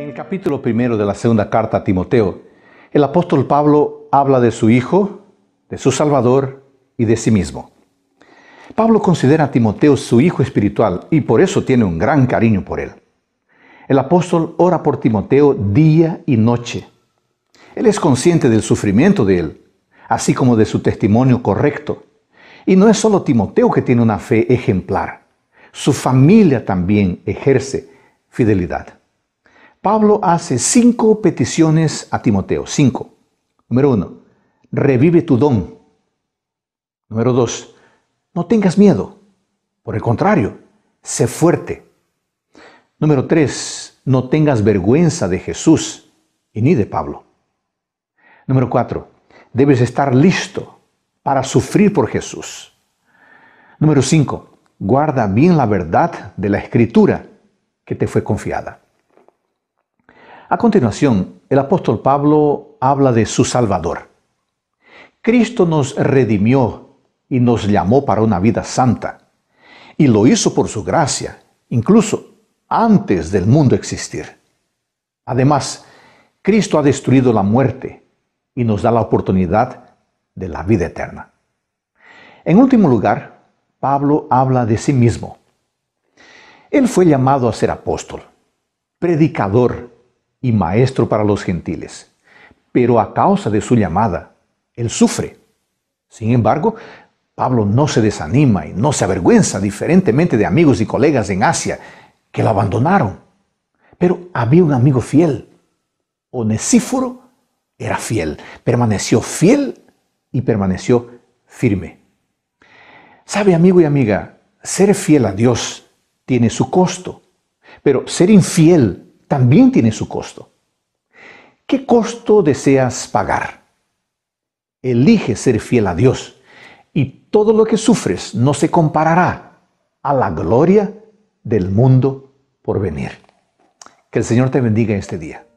En el capítulo primero de la segunda carta a Timoteo, el apóstol Pablo habla de su Hijo, de su Salvador y de sí mismo. Pablo considera a Timoteo su hijo espiritual y por eso tiene un gran cariño por él. El apóstol ora por Timoteo día y noche. Él es consciente del sufrimiento de él, así como de su testimonio correcto. Y no es solo Timoteo que tiene una fe ejemplar, su familia también ejerce fidelidad. Pablo hace cinco peticiones a Timoteo. Cinco. Número uno, revive tu don. Número dos, no tengas miedo. Por el contrario, sé fuerte. Número tres, no tengas vergüenza de Jesús y ni de Pablo. Número cuatro, debes estar listo para sufrir por Jesús. Número cinco, guarda bien la verdad de la escritura que te fue confiada. A continuación, el apóstol Pablo habla de su Salvador. Cristo nos redimió y nos llamó para una vida santa, y lo hizo por su gracia, incluso antes del mundo existir. Además, Cristo ha destruido la muerte y nos da la oportunidad de la vida eterna. En último lugar, Pablo habla de sí mismo. Él fue llamado a ser apóstol, predicador, y maestro para los gentiles. Pero a causa de su llamada, él sufre. Sin embargo, Pablo no se desanima y no se avergüenza, diferentemente de amigos y colegas en Asia que lo abandonaron. Pero había un amigo fiel. Onesíforo era fiel, permaneció fiel y permaneció firme. Sabe, amigo y amiga, ser fiel a Dios tiene su costo, pero ser infiel también tiene su costo. ¿Qué costo deseas pagar? Elige ser fiel a Dios y todo lo que sufres no se comparará a la gloria del mundo por venir. Que el Señor te bendiga en este día.